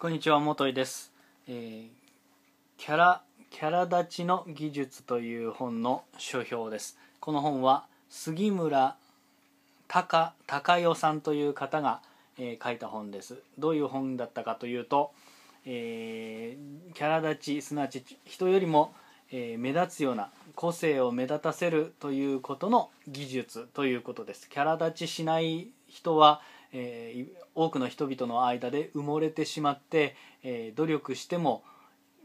こんにちは、もといです、えー、キャラ、キャラ立ちの技術という本の書評です。この本は杉村隆代さんという方が、えー、書いた本です。どういう本だったかというと、えー、キャラ立ち、すなわち人よりも、え目立つような個性を目立たせるということの技術ということです。キャラ立ちしない人はえー、多くの人々の間で埋もれてしまって、えー、努力しても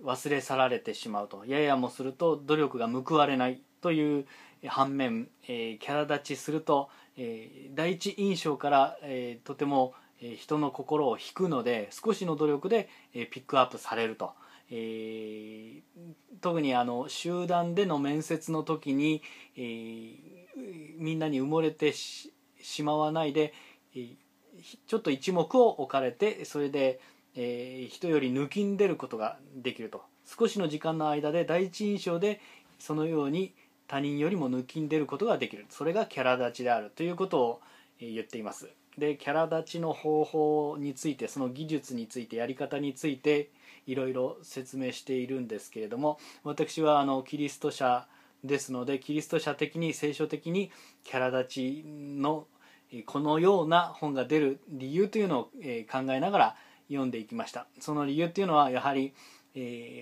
忘れ去られてしまうとややもすると努力が報われないという反面、えー、キャラ立ちすると、えー、第一印象から、えー、とても人の心を引くので少しの努力で、えピックアップされると、え特にあの集団での面接の時に、えみんなに埋もれてしまわないで、えちょっと一目を置かれてそれで、えー、人より抜きんでることができると少しの時間の間で第一印象でそのように他人よりも抜きんでることができるそれがキャラ立ちであるということを言っていますでキャラ立ちの方法についてその技術についてやり方についていろいろ説明しているんですけれども私はあのキリスト者ですのでキリスト者的に聖書的にキャラ立ちのこのような本が出る理由というのを考えながら読んでいきましたその理由っていうのはやはり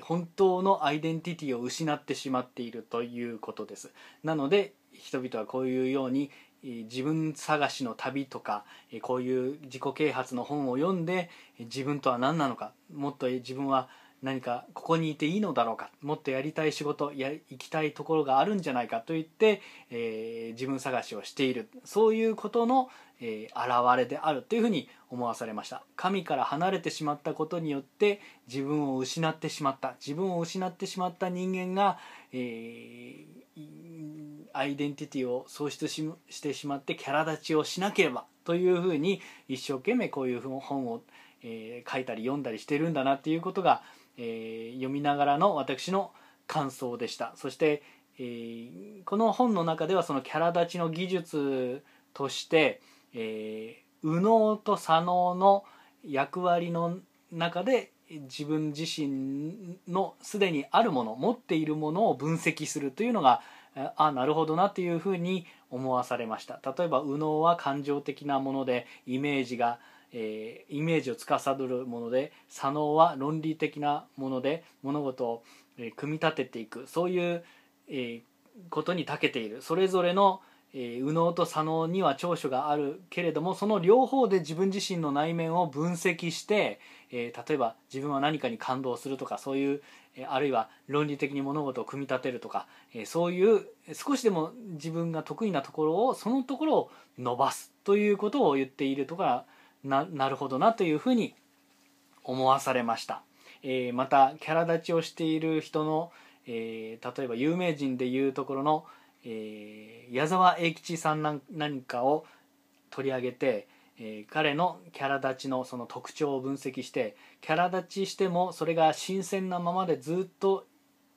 本当のアイデンティティを失ってしまっているということですなので人々はこういうように自分探しの旅とかこういう自己啓発の本を読んで自分とは何なのかもっと自分は何かここにいていいのだろうかもっとやりたい仕事や行きたいところがあるんじゃないかといって、えー、自分探しをしているそういうことの、えー、現れであるというふうに思わされました神から離れてしまったことによって自分を失ってしまった自分を失ってしまった人間が、えー、アイデンティティを喪失ししてしまってキャラ立ちをしなければというふうに一生懸命こういう本を、えー、書いたり読んだりしてるんだなっていうことがえー、読みながらの私の感想でしたそして、えー、この本の中ではそのキャラ立ちの技術として、えー、右脳と左脳の役割の中で自分自身のすでにあるもの持っているものを分析するというのがあなるほどなというふうに思わされました例えば右脳は感情的なものでイメージがえー、イメージを司るもので左脳は論理的なもので物事を、えー、組み立てていくそういう、えー、ことに長けているそれぞれの、えー、右脳と左脳には長所があるけれどもその両方で自分自身の内面を分析して、えー、例えば自分は何かに感動するとかそういう、えー、あるいは論理的に物事を組み立てるとか、えー、そういう少しでも自分が得意なところをそのところを伸ばすということを言っているとかなるほどなというふうに思わされました、えー、またキャラ立ちをしている人の、えー、例えば有名人でいうところの、えー、矢沢永吉さん何かを取り上げて、え彼のキャラ立ちのその特徴を分析してキャラ立ちしてもそれが新鮮なままでずっと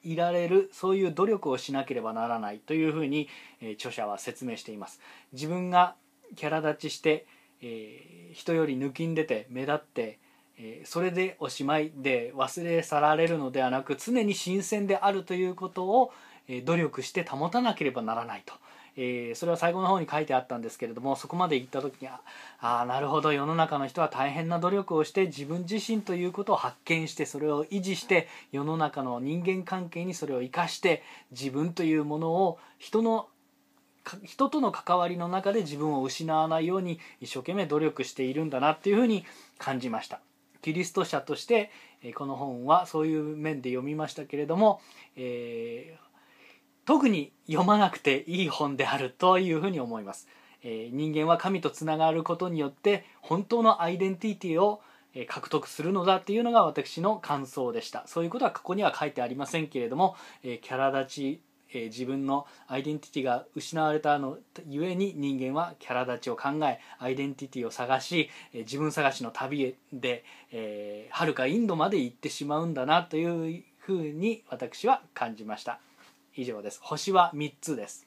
いられるそういう努力をしなければならないというふうに、え著者は説明しています。自分がキャラ立ちして、えー、人より抜きんでて目立って、えー、それでおしまいで忘れ去られるのではなく常に新鮮であるということを、えー、努力して保たなければならないと。えー、それは最後の方に書いてあったんですけれどもそこまで行った時にああなるほど世の中の人は大変な努力をして自分自身ということを発見してそれを維持して世の中の人間関係にそれを生かして自分というものを人の人との関わりの中で自分を失わないように一生懸命努力しているんだなっていうふうに感じました。キリスト者としてこの本はそういう面で読みましたけれども、えー、特に読まなくていい本であるというふうに思います。えー、人間は神とつながることによって本当のアイデンティティを獲得するのだっていうのが私の感想でしたそういうことはここには書いてありませんけれども、えー、キャラ立ちえー、自分のアイデンティティが失われたのゆえに人間はキャラ立ちを考えアイデンティティを探し、えー、自分探しの旅ではる、かインドまで行ってしまうんだなというふうに私は感じました以上です星は3つです